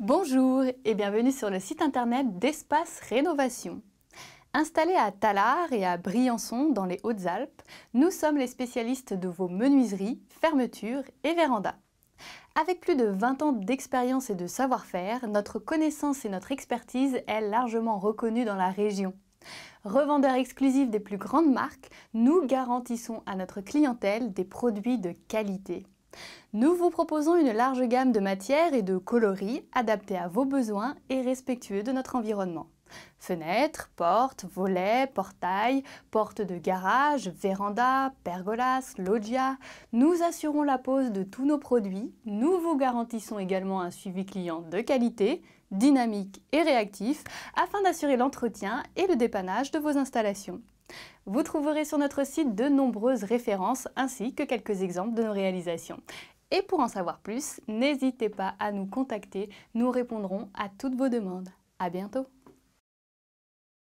Bonjour et bienvenue sur le site internet d'Espace Rénovation. Installés à Talard et à Briançon dans les Hautes-Alpes, nous sommes les spécialistes de vos menuiseries, fermetures et vérandas. Avec plus de 20 ans d'expérience et de savoir-faire, notre connaissance et notre expertise est largement reconnue dans la région. Revendeur exclusif des plus grandes marques, nous garantissons à notre clientèle des produits de qualité. Nous vous proposons une large gamme de matières et de coloris adaptés à vos besoins et respectueux de notre environnement. Fenêtres, portes, volets, portails, portes de garage, véranda, pergolas, loggia, nous assurons la pose de tous nos produits, nous vous garantissons également un suivi client de qualité, dynamique et réactif afin d'assurer l'entretien et le dépannage de vos installations. Vous trouverez sur notre site de nombreuses références ainsi que quelques exemples de nos réalisations. Et pour en savoir plus, n'hésitez pas à nous contacter, nous répondrons à toutes vos demandes. A bientôt